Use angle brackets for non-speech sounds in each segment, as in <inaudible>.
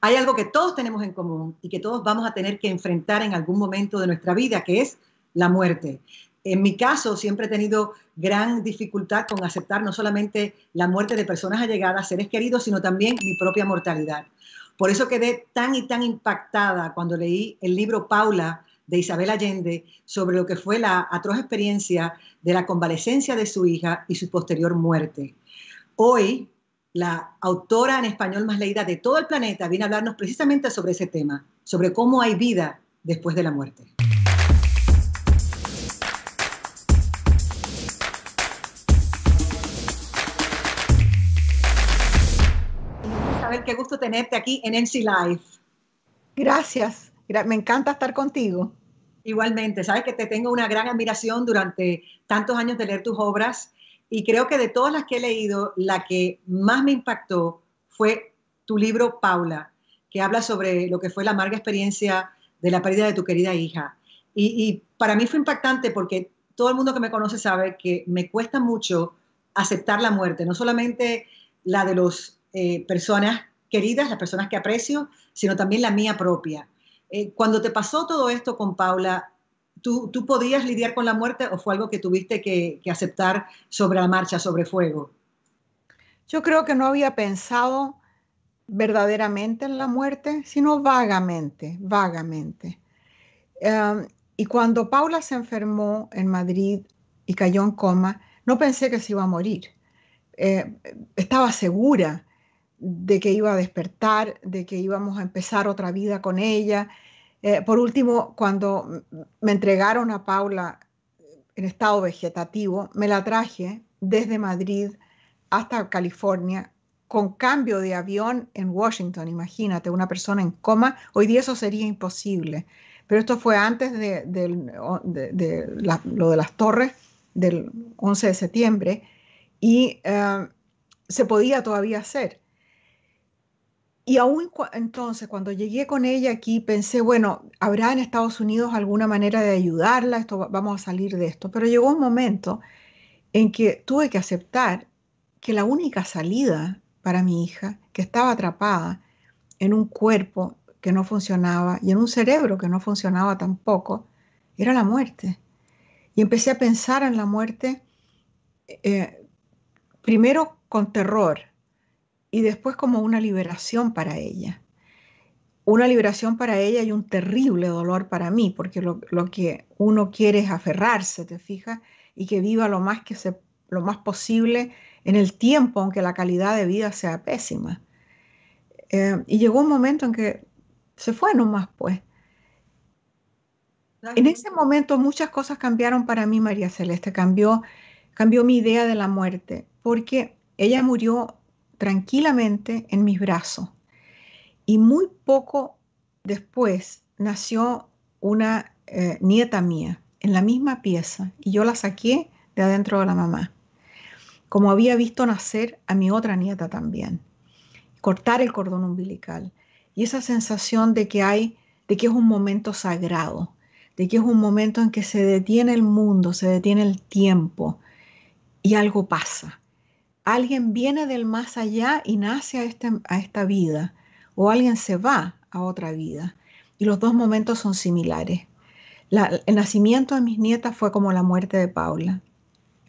hay algo que todos tenemos en común y que todos vamos a tener que enfrentar en algún momento de nuestra vida, que es la muerte. En mi caso, siempre he tenido gran dificultad con aceptar no solamente la muerte de personas allegadas, seres queridos, sino también mi propia mortalidad. Por eso quedé tan y tan impactada cuando leí el libro Paula de Isabel Allende sobre lo que fue la atroz experiencia de la convalecencia de su hija y su posterior muerte. Hoy, la autora en español más leída de todo el planeta, viene a hablarnos precisamente sobre ese tema, sobre cómo hay vida después de la muerte. Isabel, qué gusto tenerte aquí en NC Live. Gracias, me encanta estar contigo. Igualmente, sabes que te tengo una gran admiración durante tantos años de leer tus obras y creo que de todas las que he leído, la que más me impactó fue tu libro Paula, que habla sobre lo que fue la amarga experiencia de la pérdida de tu querida hija. Y, para mí fue impactante porque todo el mundo que me conoce sabe que me cuesta mucho aceptar la muerte, no solamente la de las eh, personas queridas, las personas que aprecio, sino también la mía propia. Eh, cuando te pasó todo esto con Paula, ¿Tú, podías lidiar con la muerte o fue algo que tuviste que, aceptar sobre la marcha, sobre fuego? Yo creo que no había pensado verdaderamente en la muerte, sino vagamente, vagamente. Em, y cuando Paula se enfermó en Madrid y cayó en coma, no pensé que se iba a morir. Eh, estaba segura de que iba a despertar, de que íbamos a empezar otra vida con ella, eh, por último, cuando me entregaron a Paula en estado vegetativo, me la traje desde Madrid hasta California con cambio de avión en Washington. Imagínate, una persona en coma, hoy día eso sería imposible. Pero esto fue antes de, lo de las torres del 11 de septiembre y eh, se podía todavía hacer. Y aún entonces, cuando llegué con ella aquí, pensé, bueno, ¿habrá en Estados Unidos alguna manera de ayudarla? Esto, vamos a salir de esto. Pero llegó un momento en que tuve que aceptar que la única salida para mi hija, que estaba atrapada en un cuerpo que no funcionaba y en un cerebro que no funcionaba tampoco, era la muerte. Y empecé a pensar en la muerte, eh, primero con terror, y después como una liberación para ella. Una liberación para ella y un terrible dolor para mí, porque lo, que uno quiere es aferrarse, ¿te fijas? Y que viva lo más, que lo más posible en el tiempo, aunque la calidad de vida sea pésima. Eh, y llegó un momento en que se fue nomás, pues. En ese momento muchas cosas cambiaron para mí, María Celeste. Cambió, cambió mi idea de la muerte, porque ella murió tranquilamente en mis brazos. Y muy poco después nació una eh, nieta mía en la misma pieza y yo la saqué de adentro de la mamá, como había visto nacer a mi otra nieta también, cortar el cordón umbilical y esa sensación de que hay, de que es un momento sagrado, de que es un momento en que se detiene el mundo, se detiene el tiempo y algo pasa alguien viene del más allá y nace este, a, esta vida, o alguien se va a otra vida. Y los dos momentos son similares. el nacimiento de mis nietas fue como la muerte de Paula,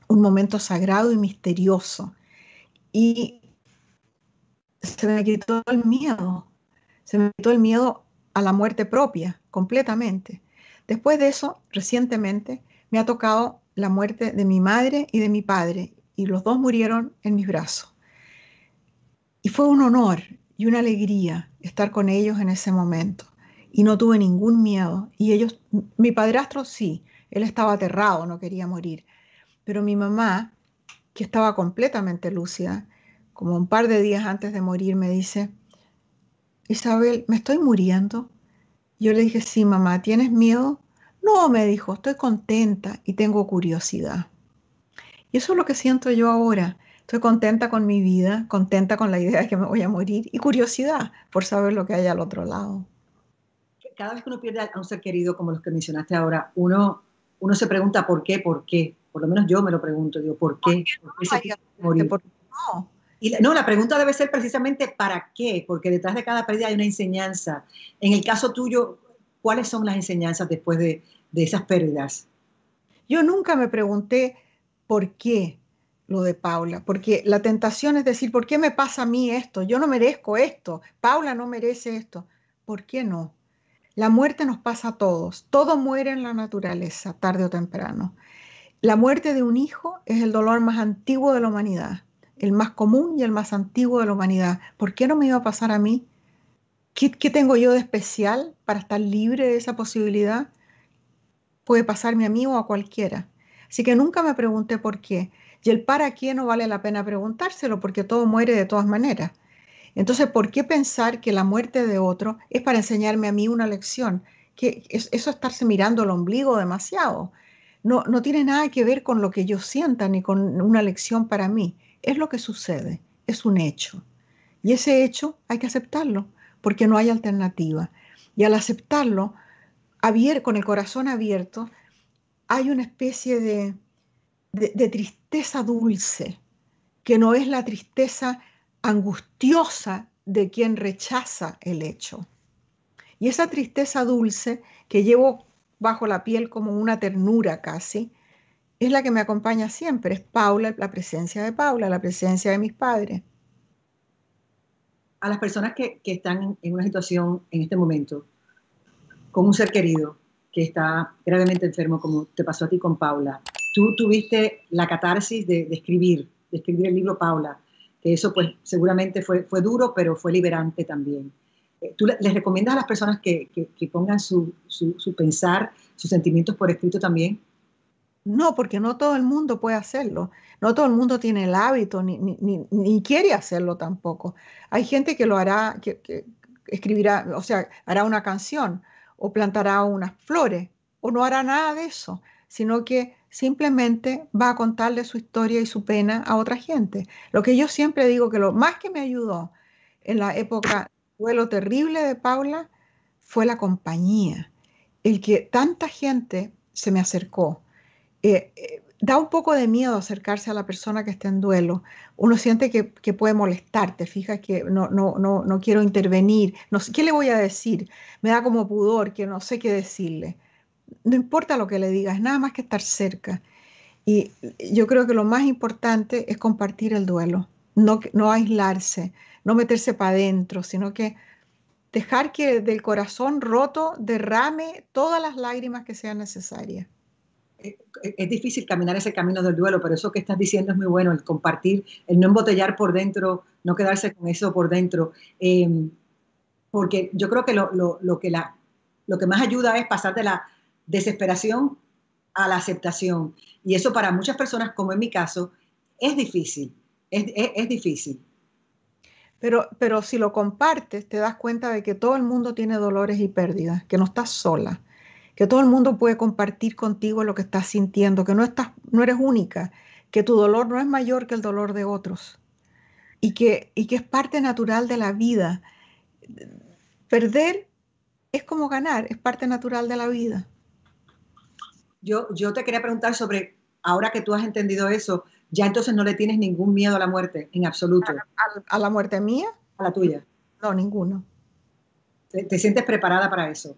un momento sagrado y misterioso. Y se me quitó el miedo, se me quitó el miedo a la muerte propia, completamente. Después de eso, recientemente, me ha tocado la muerte de mi madre y de mi padre, y los dos murieron en mis brazos. Y fue un honor y una alegría estar con ellos en ese momento. Y no tuve ningún miedo. Y ellos, mi padrastro sí, él estaba aterrado, no quería morir. Pero mi mamá, que estaba completamente lúcida, como un par de días antes de morir, me dice, Isabel, ¿me estoy muriendo? Yo le dije, sí, mamá, ¿tienes miedo? No, me dijo, estoy contenta y tengo curiosidad. Y eso es lo que siento yo ahora. Estoy contenta con mi vida, contenta con la idea de que me voy a morir y curiosidad por saber lo que hay al otro lado. Cada vez que uno pierde a un ser querido, como los que mencionaste ahora, uno, uno se pregunta por qué, por qué. Por lo menos yo me lo pregunto, digo, ¿por qué? ¿Por qué, no? Y la, no, la pregunta debe ser precisamente ¿para qué? Porque detrás de cada pérdida hay una enseñanza. En el caso tuyo, ¿cuáles son las enseñanzas después de, de esas pérdidas? Yo nunca me pregunté por qué lo de Paula, porque la tentación es decir, ¿por qué me pasa a mí esto? Yo no merezco esto, Paula no merece esto. ¿Por qué no? La muerte nos pasa a todos, todo muere en la naturaleza, tarde o temprano. La muerte de un hijo es el dolor más antiguo de la humanidad, el más común y el más antiguo de la humanidad. ¿Por qué no me iba a pasar a mí? ¿Qué, qué tengo yo de especial para estar libre de esa posibilidad? Puede pasarme a mí o a cualquiera. Así que nunca me pregunté por qué. Y el para qué no vale la pena preguntárselo porque todo muere de todas maneras. Entonces, ¿por qué pensar que la muerte de otro es para enseñarme a mí una lección? Que es, eso estarse mirando el ombligo demasiado. No, no tiene nada que ver con lo que yo sienta ni con una lección para mí. Es lo que sucede, es un hecho. Y ese hecho hay que aceptarlo porque no hay alternativa. Y al aceptarlo, con el corazón abierto, hay una especie de, de, tristeza dulce, que no es la tristeza angustiosa de quien rechaza el hecho. Y esa tristeza dulce que llevo bajo la piel como una ternura casi, es la que me acompaña siempre, es Paula, la presencia de Paula, la presencia de mis padres. A las personas que, que están en una situación en este momento, con un ser querido, que está gravemente enfermo, como te pasó a ti con Paula. Tú tuviste la catarsis de, escribir, de escribir el libro Paula, que eso pues seguramente fue, fue duro, pero fue liberante también. Eh, ¿Tú les recomiendas a las personas que, pongan su, su, pensar, sus sentimientos por escrito también? No, porque no todo el mundo puede hacerlo. No todo el mundo tiene el hábito ni, quiere hacerlo tampoco. Hay gente que lo hará, que, que, escribirá, o sea, hará una canción, o plantará unas flores o no hará nada de eso, sino que simplemente va a contarle su historia y su pena a otra gente. Lo que yo siempre digo que lo más que me ayudó en la época vuelo terrible de Paula fue la compañía, el que tanta gente se me acercó. Eh, eh, da un poco de miedo acercarse a la persona que está en duelo. Uno siente que, puede molestarte, Fija que no, no, no, quiero intervenir, no ¿qué le voy a decir? Me da como pudor, que no sé qué decirle. No importa lo que le digas, nada más que estar cerca. Y yo creo que lo más importante es compartir el duelo, no, no aislarse, no meterse para adentro, sino que dejar que del corazón roto derrame todas las lágrimas que sean necesarias. Eh, eh, es difícil caminar ese camino del duelo, pero eso que estás diciendo es muy bueno, el compartir, el no embotellar por dentro, no quedarse con eso por dentro. Em, porque yo creo que lo, que lo que más ayuda es pasar de la desesperación a la aceptación. Y eso para muchas personas, como en mi caso, es difícil, es, es difícil. Pero, pero si lo compartes, te das cuenta de que todo el mundo tiene dolores y pérdidas, que no estás sola que todo el mundo puede compartir contigo lo que estás sintiendo, que no, estás, no eres única, que tu dolor no es mayor que el dolor de otros y que, y que es parte natural de la vida. Perder es como ganar, es parte natural de la vida. Yo, yo te quería preguntar sobre, ahora que tú has entendido eso, ya entonces no le tienes ningún miedo a la muerte, en absoluto. ¿A, la muerte mía? A la tuya. No, ninguno. te sientes preparada para eso?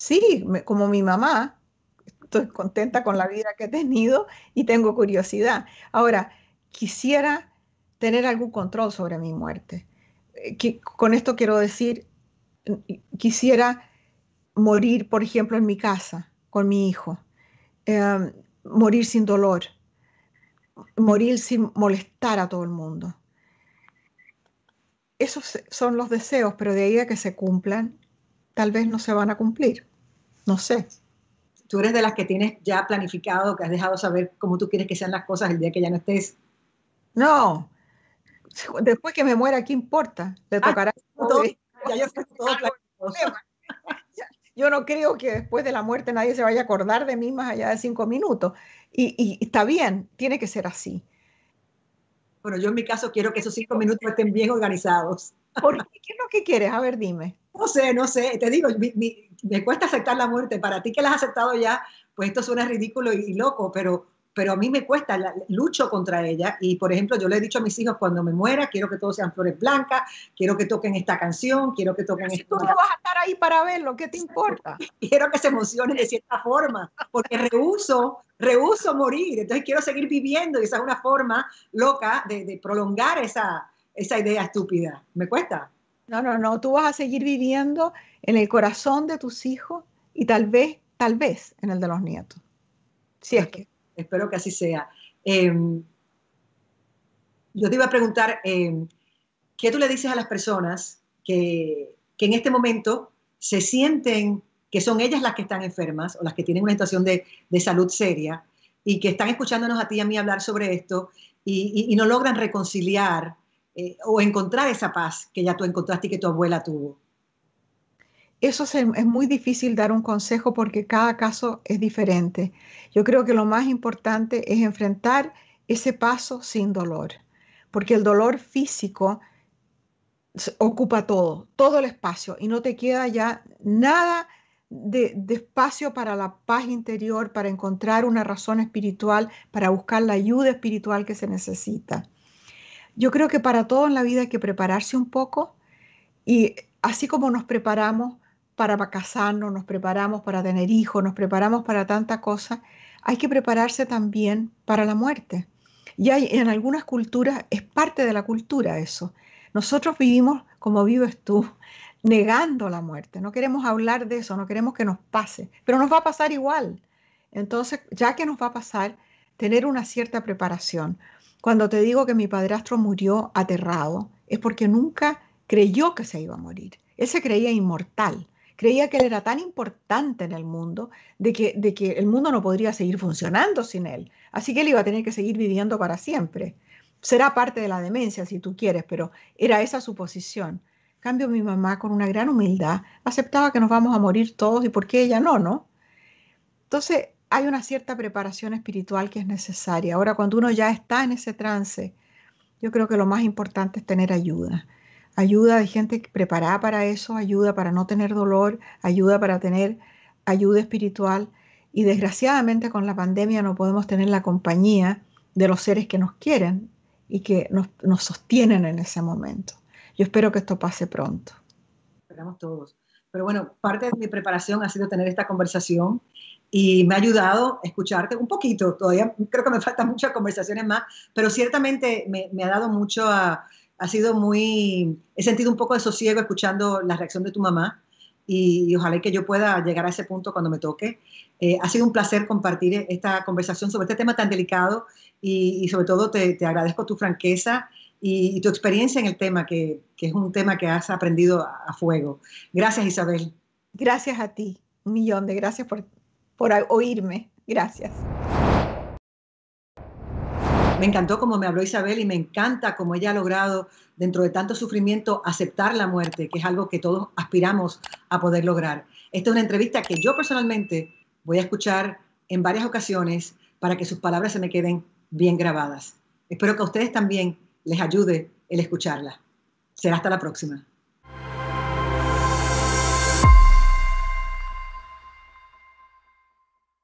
sí, como mi mamá, estoy contenta con la vida que he tenido y tengo curiosidad. Ahora, quisiera tener algún control sobre mi muerte. Eh, con esto quiero decir, quisiera morir, por ejemplo, en mi casa, con mi hijo, em, morir sin dolor, morir sin molestar a todo el mundo. Esos son los deseos, pero de ahí a que se cumplan, tal vez no se van a cumplir no sé. Tú eres de las que tienes ya planificado, que has dejado saber cómo tú quieres que sean las cosas el día que ya no estés. No, después que me muera, ¿qué importa? Le ah, tocará yo, no creo que después de la muerte nadie se vaya a acordar de mí más allá de cinco minutos. Y, está bien, tiene que ser así. Bueno, yo en mi caso quiero que esos cinco minutos estén bien organizados. ¿Por qué? ¿Qué es lo que quieres? A ver, dime. No sé, no sé, te digo, me cuesta aceptar la muerte. Para ti que la has aceptado ya, pues esto suena ridículo y, loco, pero, pero a mí me cuesta, lucho contra ella. Y por ejemplo, yo le he dicho a mis hijos, cuando me muera, quiero que todos sean flores blancas, quiero que toquen esta canción, quiero que toquen... Si tú no vas a estar ahí para verlo, ¿qué te importa? <laughs> Quiero que se emocionen de cierta forma, porque rehuso, rehuso morir, entonces quiero seguir viviendo y esa es una forma loca de, prolongar esa, esa idea estúpida. Me cuesta. No, no, no, tú vas a seguir viviendo en el corazón de tus hijos y tal vez, tal vez en el de los nietos. Si es que. Espero que así sea. Em, yo te iba a preguntar, em, ¿qué tú le dices a las personas que, en este momento se sienten que son ellas las que están enfermas o las que tienen una situación de, salud seria y que están escuchándonos a ti y a mí hablar sobre esto y no logran reconciliar eh, o encontrar esa paz que ya tú encontraste y que tu abuela tuvo? Eso es muy difícil dar un consejo porque cada caso es diferente. Yo creo que lo más importante es enfrentar ese paso sin dolor, porque el dolor físico ocupa todo, todo el espacio y no te queda ya nada de, espacio para la paz interior, para encontrar una razón espiritual, para buscar la ayuda espiritual que se necesita. Yo creo que para todo en la vida hay que prepararse un poco y así como nos preparamos para casarnos, nos preparamos para tener hijos, nos preparamos para tanta cosa, hay que prepararse también para la muerte. Y en algunas culturas es parte de la cultura eso. Nosotros vivimos como vives tú, <laughs> negando la muerte. No queremos hablar de eso, no queremos que nos pase, pero nos va a pasar igual. Entonces, ya que nos va a pasar, tener una cierta preparación. Cuando te digo que mi padrastro murió aterrado, es porque nunca creyó que se iba a morir. Él se creía inmortal, creía que él era tan importante en el mundo de que, el mundo no podría seguir funcionando sin él. Así que él iba a tener que seguir viviendo para siempre. Será parte de la demencia si tú quieres, pero era esa suposición. cambio, mi mamá con una gran humildad aceptaba que nos vamos a morir todos y por qué ella no, ¿no? Entonces, hay una cierta preparación espiritual que es necesaria. Ahora, cuando uno ya está en ese trance, yo creo que lo más importante es tener ayuda. Ayuda de gente preparada para eso, ayuda para no tener dolor, ayuda para tener ayuda espiritual. Y desgraciadamente con la pandemia no podemos tener la compañía de los seres que nos quieren y que nos, sostienen en ese momento. Yo espero que esto pase pronto. Esperamos todos. Pero bueno, parte de mi preparación ha sido tener esta conversación y me ha ayudado a escucharte un poquito. Todavía creo que me faltan muchas conversaciones más, pero ciertamente me, me ha dado mucho Ha sido muy. He sentido un poco de sosiego escuchando la reacción de tu mamá y, ojalá que yo pueda llegar a ese punto cuando me toque. Eh, ha sido un placer compartir esta conversación sobre este tema tan delicado y, sobre todo te, te, agradezco tu franqueza y, tu experiencia en el tema, que, que es un tema que has aprendido a, a fuego. Gracias, Isabel. Gracias a ti. Un millón de gracias por, por oírme. Gracias. Me encantó cómo me habló Isabel y me encanta cómo ella ha logrado, dentro de tanto sufrimiento, aceptar la muerte, que es algo que todos aspiramos a poder lograr. Esta es una entrevista que yo personalmente voy a escuchar en varias ocasiones para que sus palabras se me queden bien grabadas. Espero que a ustedes también les ayude el escucharla. Será hasta la próxima.